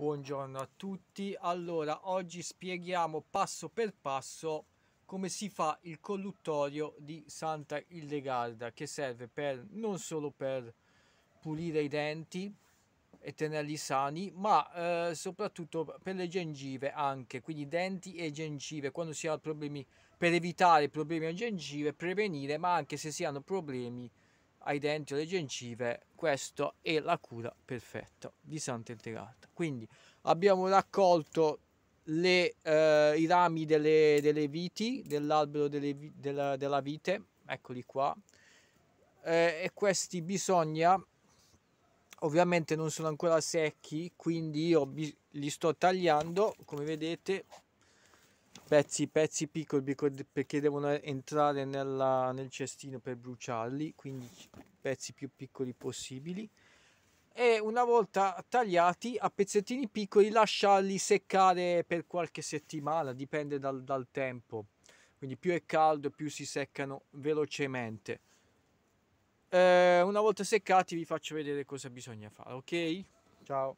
Buongiorno a tutti, allora oggi spieghiamo passo per passo come si fa il colluttorio di Santa Illegarda che serve per, non solo per pulire i denti e tenerli sani ma eh, soprattutto per le gengive anche, quindi denti e gengive quando si ha problemi per evitare problemi a gengive, prevenire ma anche se si hanno problemi ai denti o alle gengive, questa è la cura perfetta di Santa Integrata. Quindi abbiamo raccolto le, eh, i rami delle, delle viti, dell'albero delle, della, della, vite, eccoli qua, eh, e questi bisogna, ovviamente non sono ancora secchi, quindi io li sto tagliando, come vedete, pezzi, pezzi piccoli perché devono entrare nella, nel cestino per bruciarli, quindi pezzi più piccoli possibili e una volta tagliati a pezzettini piccoli lasciarli seccare per qualche settimana, dipende dal, dal, tempo. Quindi più è caldo più si seccano velocemente. Eh, una volta seccati vi faccio vedere cosa bisogna fare, ok? Ciao!